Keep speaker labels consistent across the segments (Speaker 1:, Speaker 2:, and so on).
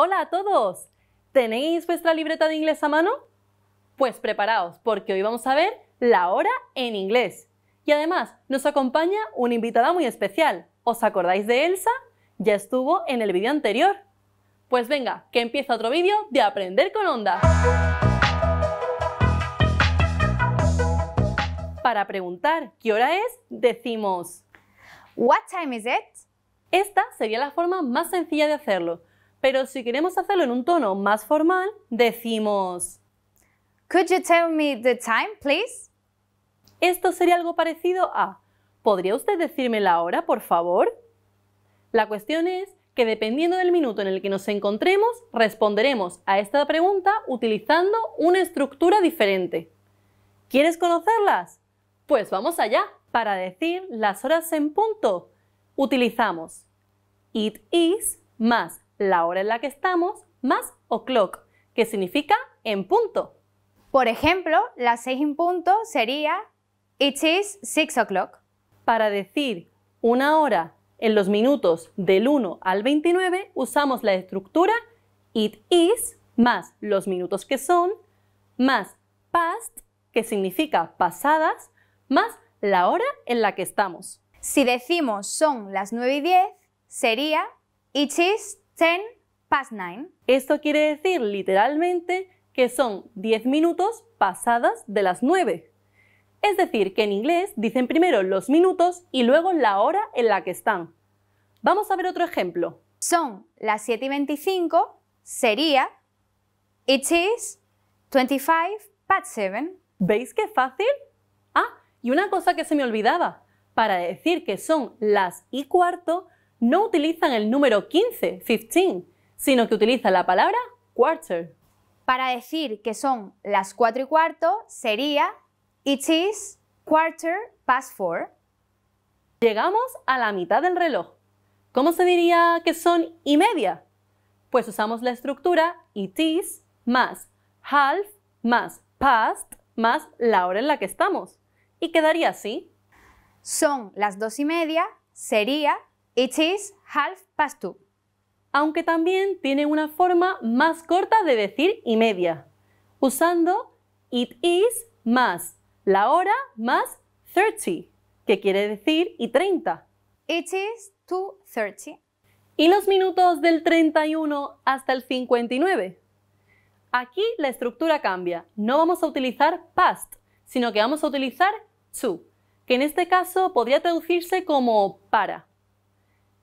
Speaker 1: Hola a todos. ¿Tenéis vuestra libreta de inglés a mano? Pues preparaos, porque hoy vamos a ver la hora en inglés. Y además nos acompaña una invitada muy especial. ¿Os acordáis de Elsa? Ya estuvo en el vídeo anterior. Pues venga, que empieza otro vídeo de Aprender con Onda. Para preguntar qué hora es, decimos What time is it? Esta sería la forma más sencilla de hacerlo, pero si queremos hacerlo en un tono más formal, decimos Could you tell me the time, please? Esto sería algo parecido a ¿Podría usted decirme la hora, por favor? La cuestión es que dependiendo del minuto en el que nos encontremos, responderemos a esta pregunta utilizando una estructura diferente. ¿Quieres conocerlas? Pues vamos allá. Para decir las horas en punto, utilizamos it is más la hora en la que estamos, más o'clock, que significa en punto. Por ejemplo,
Speaker 2: las seis en punto sería It is
Speaker 1: six o'clock. Para decir una hora en los minutos del 1 al 29 usamos la estructura it is más los minutos que son, más past, que significa pasadas, más la hora en la que estamos.
Speaker 2: Si decimos son las 9 y 10, sería It is 10 past 9.
Speaker 1: Esto quiere decir literalmente que son 10 minutos pasadas de las 9. Es decir, que en inglés dicen primero los minutos y luego la hora en la que están. Vamos a ver otro ejemplo.
Speaker 2: Son las 7 y 25, sería It is
Speaker 1: 25 past 7. ¿Veis qué fácil? Ah, y una cosa que se me olvidaba. Para decir que son las y cuarto, no utilizan el número 15, 15, sino que utilizan la palabra quarter. Para
Speaker 2: decir que son las 4 y cuarto sería It is quarter
Speaker 1: past four. Llegamos a la mitad del reloj. ¿Cómo se diría que son y media? Pues usamos la estructura it is más half más past más la hora en la que estamos. Y quedaría así.
Speaker 2: Son las dos y media, sería It is half past
Speaker 1: two. Aunque también tiene una forma más corta de decir y media, usando it is más la hora más 30, que quiere decir y 30. It is 2.30. ¿Y los minutos del 31 hasta el 59? Aquí la estructura cambia. No vamos a utilizar past, sino que vamos a utilizar to, que en este caso podría traducirse como para.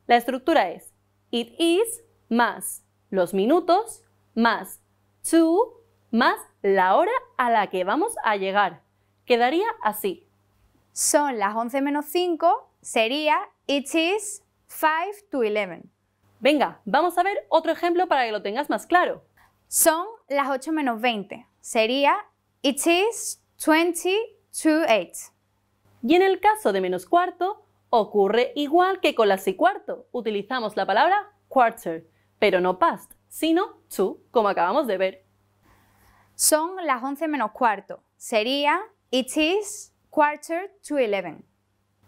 Speaker 1: La estructura es it is más los minutos más to más la hora a la que vamos a llegar. Quedaría así.
Speaker 2: Son las 11 menos 5, sería it is 5 to 11. Venga, vamos a ver otro ejemplo para que lo tengas más claro. Son las 8 menos 20, sería it is 20 to 8. Y
Speaker 1: en el caso de menos cuarto, Ocurre igual que con las y cuarto. Utilizamos la palabra quarter, pero no past, sino to, como acabamos de ver.
Speaker 2: Son las 11 menos cuarto. Sería it is quarter to 11.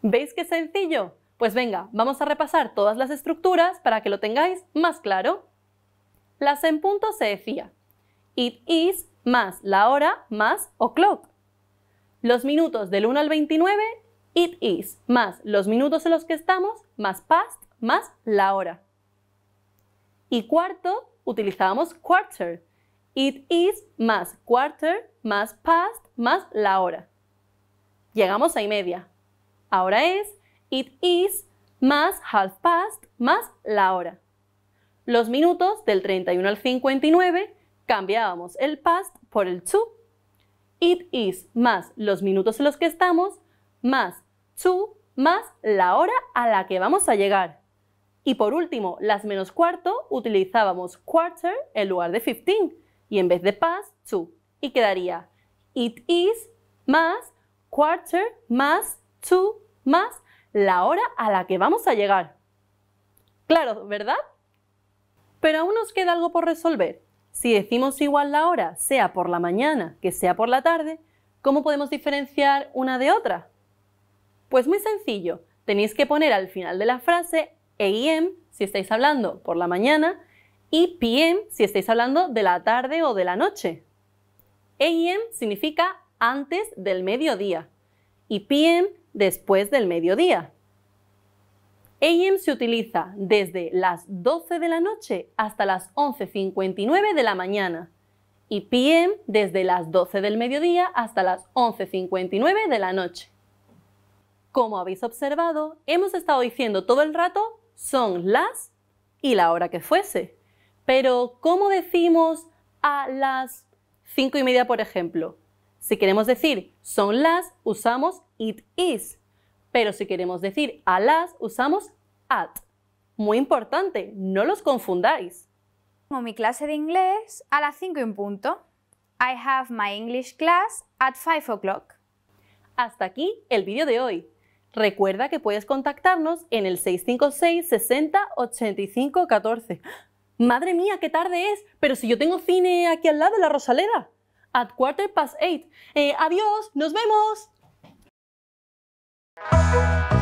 Speaker 1: ¿Veis qué sencillo? Pues venga, vamos a repasar todas las estructuras para que lo tengáis más claro. Las en punto se decía it is más la hora más o'clock. Los minutos del 1 al 29 it is más los minutos en los que estamos más past más la hora. Y cuarto, utilizábamos quarter. It is más quarter más past más la hora. Llegamos a y media. Ahora es it is más half past más la hora. Los minutos del 31 al 59 cambiábamos el past por el to. It is más los minutos en los que estamos más to más la hora a la que vamos a llegar. Y por último, las menos cuarto utilizábamos quarter en lugar de 15 y en vez de past to y quedaría it is más quarter más to más la hora a la que vamos a llegar. Claro, ¿verdad? Pero aún nos queda algo por resolver. Si decimos igual la hora, sea por la mañana que sea por la tarde, ¿cómo podemos diferenciar una de otra? Pues muy sencillo, tenéis que poner al final de la frase AM si estáis hablando por la mañana y PM si estáis hablando de la tarde o de la noche. AM significa antes del mediodía y PM después del mediodía. AM se utiliza desde las 12 de la noche hasta las 11.59 de la mañana y PM desde las 12 del mediodía hasta las 11.59 de la noche. Como habéis observado, hemos estado diciendo todo el rato son las y la hora que fuese. Pero, ¿cómo decimos a las cinco y media, por ejemplo? Si queremos decir son las, usamos it is. Pero si queremos decir a las, usamos at. Muy importante, no los confundáis.
Speaker 2: Como mi clase de inglés a las 5 en punto. I have my English class at five o'clock.
Speaker 1: Hasta aquí el vídeo de hoy. Recuerda que puedes contactarnos en el 656 60 85 14. Madre mía, qué tarde es, pero si yo tengo cine aquí al lado de la Rosaleda. At quarter past eight. Eh, adiós, nos vemos.